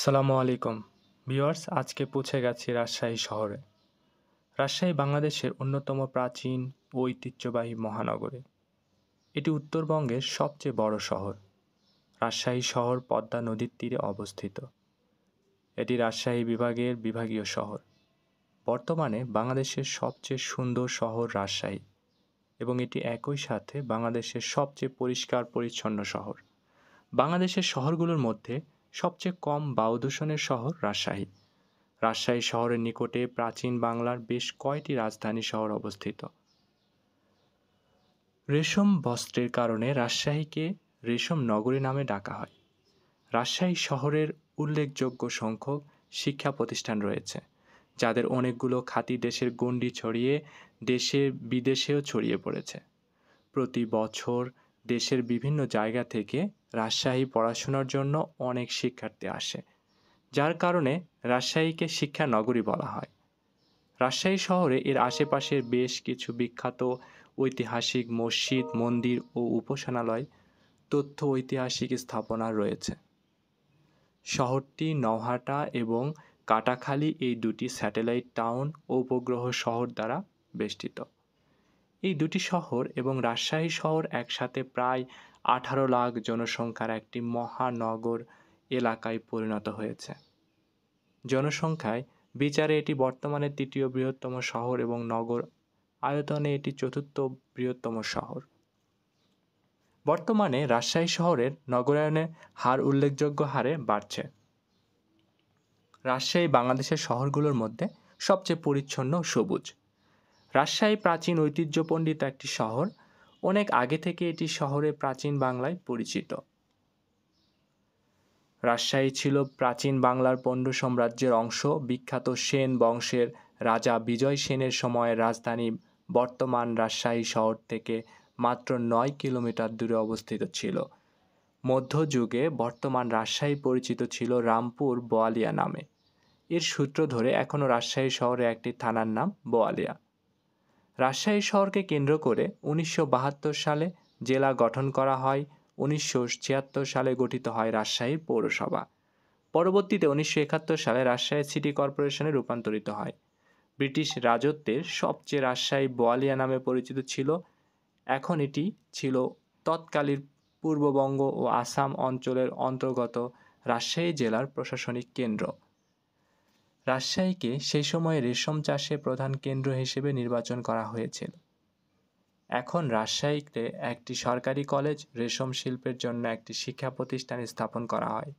সালামু আলাইকুম ভিওয়ার্স আজকে পৌঁছে গেছি রাজশাহী শহরে রাজশাহী বাংলাদেশের অন্যতম প্রাচীন ও ঐতিহ্যবাহী মহানগরে এটি উত্তরবঙ্গের সবচেয়ে বড় শহর রাজশাহী শহর পদ্মা নদীর তীরে অবস্থিত এটি রাজশাহী বিভাগের বিভাগীয় শহর বর্তমানে বাংলাদেশের সবচেয়ে সুন্দর শহর রাজশাহী এবং এটি একই সাথে বাংলাদেশের সবচেয়ে পরিষ্কার পরিচ্ছন্ন শহর বাংলাদেশের শহরগুলোর মধ্যে সবচেয়ে কম বায়ু দূষণের শহর রাজশাহী রাজশাহী শহরের নিকটে প্রাচীন বাংলার বেশ কয়টি রাজধানী শহর অবস্থিত রেশম বস্ত্রের কারণে রাজশাহীকে রেশম নগরী নামে ডাকা হয় রাজশাহী শহরের উল্লেখযোগ্য সংখ্যক শিক্ষা প্রতিষ্ঠান রয়েছে যাদের অনেকগুলো খাতি দেশের গণ্ডি ছড়িয়ে দেশে বিদেশেও ছড়িয়ে পড়েছে প্রতি বছর দেশের বিভিন্ন জায়গা থেকে রাজশাহী পড়াশোনার জন্য অনেক শিক্ষার্থী আসে যার কারণে রাজশাহীকে শিক্ষা নগরী বলা হয় রাজশাহী শহরে এর আশেপাশের বেশ কিছু বিখ্যাত ঐতিহাসিক মসজিদ মন্দির ও উপাসনালয় তথ্য ঐতিহাসিক স্থাপনা রয়েছে শহরটি নহাটা এবং কাটাখালী এই দুটি স্যাটেলাইট টাউন ও উপগ্রহ শহর দ্বারা বেষ্টিত এই দুটি শহর এবং রাজশাহী শহর একসাথে প্রায় আঠারো লাখ জনসংখ্যার একটি মহানগর এলাকায় পরিণত হয়েছে জনসংখ্যায় বিচারে এটি বর্তমানে তৃতীয় বৃহত্তম শহর এবং নগর আয়তনে এটি চতুর্থ বৃহত্তম শহর বর্তমানে রাজশাহী শহরের নগরায়নের হার উল্লেখযোগ্য হারে বাড়ছে রাজশাহী বাংলাদেশের শহরগুলোর মধ্যে সবচেয়ে পরিচ্ছন্ন সবুজ রাজশাহী প্রাচীন ঐতিহ্যপণ্ডিত একটি শহর অনেক আগে থেকে এটি শহরে প্রাচীন বাংলায় পরিচিত রাজশাহী ছিল প্রাচীন বাংলার পণ্ড সাম্রাজ্যের অংশ বিখ্যাত সেন বংশের রাজা বিজয় সেনের সময়ের রাজধানী বর্তমান রাজশাহী শহর থেকে মাত্র নয় কিলোমিটার দূরে অবস্থিত ছিল মধ্যযুগে বর্তমান রাজশাহী পরিচিত ছিল রামপুর বোয়ালিয়া নামে এর সূত্র ধরে এখনও রাজশাহী শহরে একটি থানার নাম বোয়ালিয়া রাজশাহী শহরকে কেন্দ্র করে উনিশশো সালে জেলা গঠন করা হয় উনিশশো সালে গঠিত হয় রাজশাহী পৌরসভা পরবর্তীতে উনিশশো সালে রাজশাহী সিটি কর্পোরেশনে রূপান্তরিত হয় ব্রিটিশ রাজত্বের সবচেয়ে রাজশাহী বোয়ালিয়া নামে পরিচিত ছিল এখন এটি ছিল তৎকালীন পূর্ববঙ্গ ও আসাম অঞ্চলের অন্তর্গত রাজশাহী জেলার প্রশাসনিক কেন্দ্র রাজশাহীকে সেই সময়ে রেশম চাষে প্রধান কেন্দ্র হিসেবে নির্বাচন করা হয়েছিল এখন রাজশাহীতে একটি সরকারি কলেজ রেশম শিল্পের জন্য একটি শিক্ষা প্রতিষ্ঠান স্থাপন করা হয়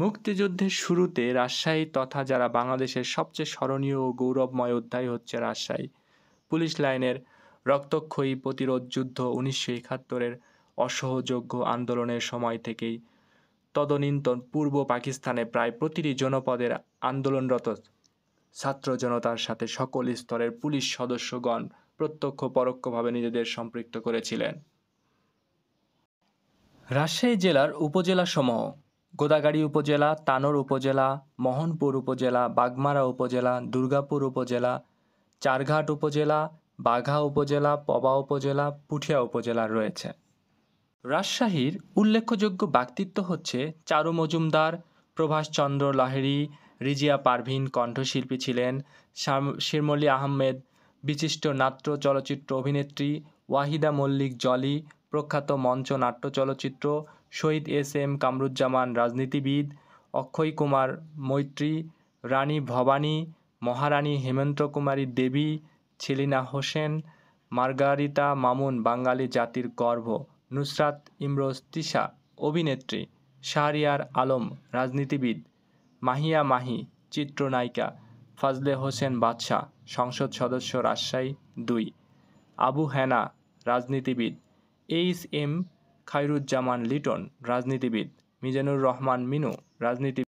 মুক্তিযুদ্ধের শুরুতে রাজশাহী তথা যারা বাংলাদেশের সবচেয়ে স্মরণীয় ও গৌরবময় অধ্যায় হচ্ছে রাজশাহী পুলিশ লাইনের রক্তক্ষয়ী প্রতিরোধ যুদ্ধ উনিশশো একাত্তরের অসহযোগ্য আন্দোলনের সময় থেকেই তদনীন্তন পূর্ব পাকিস্তানে প্রায় প্রতিটি জনপদের আন্দোলনরত ছাত্র জনতার সাথে সকল স্তরের পুলিশ সদস্যগণ প্রত্যক্ষ পরোক্ষভাবে নিজেদের সম্পৃক্ত করেছিলেন রাজশাহী জেলার উপজেলাসমূহ গোদাগাড়ি উপজেলা তানোর উপজেলা মোহনপুর উপজেলা বাগমারা উপজেলা দুর্গাপুর উপজেলা চারঘাট উপজেলা বাঘা উপজেলা পবা উপজেলা পুঠিয়া উপজেলা রয়েছে রাজশাহীর উল্লেখযোগ্য ব্যক্তিত্ব হচ্ছে চারু মজুমদার প্রভাষচন্দ্র লাহিড়ী রিজিয়া পারভীন কণ্ঠশিল্পী ছিলেন শিরমলি আহমেদ বিশিষ্ট নাট্য চলচ্চিত্র অভিনেত্রী ওয়াহিদা মল্লিক জলি প্রখ্যাত মঞ্চ নাট্য চলচ্চিত্র শহীদ এস এম কামরুজ্জামান রাজনীতিবিদ অক্ষয় কুমার মৈত্রী রানী ভবানী মহারানী হেমন্ত কুমারী দেবী ছেলিনা হোসেন মার্গারিতা মামুন বাঙালি জাতির গর্ভ নুসরাত ইমরোজ তিশা অভিনেত্রী শাহরিয়ার আলম রাজনীতিবিদ মাহিয়া মাহি চিত্রনায়িকা ফাজলে হোসেন বাদশাহ সংসদ সদস্য রাজশাহী দুই আবু হেনা রাজনীতিবিদ এইচ এম খায়রুজ্জামান লিটন রাজনীতিবিদ মিজানুর রহমান মিনু রাজনীতিবিদ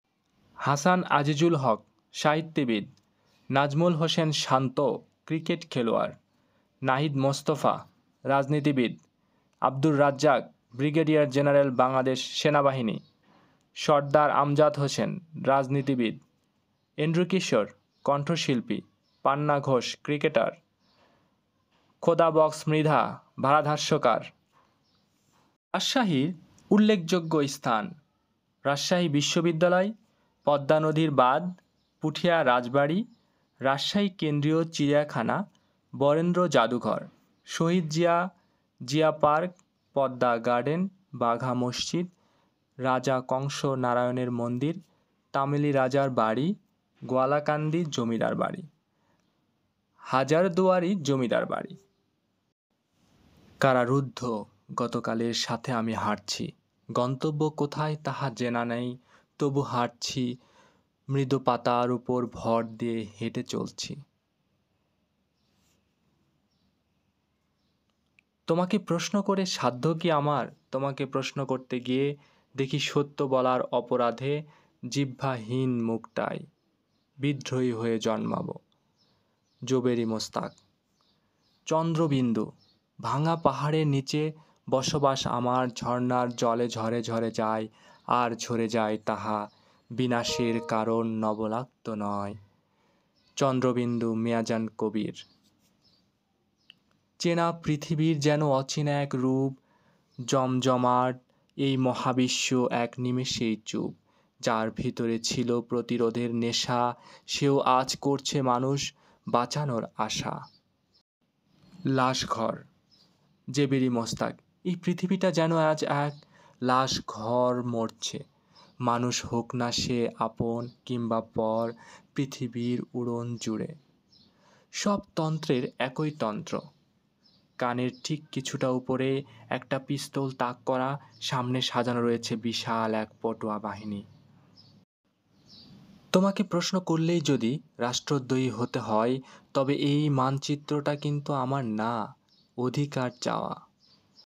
হাসান আজিজুল হক সাহিত্যবিদ নাজমুল হোসেন শান্ত ক্রিকেট খেলোয়াড় নাহিদ মোস্তফা রাজনীতিবিদ আব্দুর রাজ্জাক ব্রিগেডিয়ার জেনারেল বাংলাদেশ সেনাবাহিনী সর্দার আমজাদ হোসেন রাজনীতিবিদ এন্ড্রু কিশোর কণ্ঠশিল্পী পান্না ঘোষ ক্রিকেটার খোদা বক্স মৃধা ভারাধাস্যকার রাজশাহীর উল্লেখযোগ্য স্থান রাজশাহী বিশ্ববিদ্যালয় পদ্মা নদীর বাঁধ পুঠিয়া রাজবাড়ি রাজশাহী কেন্দ্রীয় চিড়িয়াখানা বরেন্দ্র জাদুঘর শহীদ জিয়া জিয়া পার্ক পদ্মা গার্ডেন বাঘা মসজিদ রাজা কংস নারায়ণের মন্দির তামিলি রাজার বাড়ি গোয়ালাকান্দি জমিদার বাড়ি হাজারদুয়ারি জমিদার বাড়ি কারারুদ্ধ গতকালের সাথে আমি হাঁটছি গন্তব্য কোথায় তাহা জেনা নেই তবু হাঁটছি মৃদু পাতার উপর ভর দিয়ে হেঁটে চলছি তোমাকে প্রশ্ন করে সাধ্য কি আমার তোমাকে প্রশ্ন করতে গিয়ে দেখি সত্য বলার অপরাধে জিহ্বাহীন মুখটায় বিদ্রোহী হয়ে জন্মাব জোবেরি মোস্তাক চন্দ্রবিন্দু ভাঙা পাহাড়ের নিচে বসবাস আমার ঝর্ণার জলে ঝরে ঝরে যায় আর ঝরে যায় তাহা বিনাশের কারণ নবলাক্ত নয় চন্দ্রবিন্দু মিয়াজান কবির চেনা পৃথিবীর যেন অচেনা এক রূপ জমজমাট এই মহাবিশ্ব এক নিমেষেই চুপ যার ভিতরে ছিল প্রতিরোধের নেশা সেও আজ করছে মানুষ বাঁচানোর আশা লাশ ঘর জেবেরি মোস্তাক এই পৃথিবীটা যেন আজ এক লাশ ঘর মরছে মানুষ হোক না সে আপন কিংবা পর পৃথিবীর উড়ন জুড়ে সব তন্ত্রের একই তন্ত্র কানের ঠিক কিছুটা উপরে একটা পিস্তল তাক করা সামনে সাজানো রয়েছে বিশাল এক পটুয়া বাহিনী তোমাকে প্রশ্ন করলেই যদি রাষ্ট্রদ্রোহী হতে হয় তবে এই মানচিত্রটা কিন্তু আমার না অধিকার চাওয়া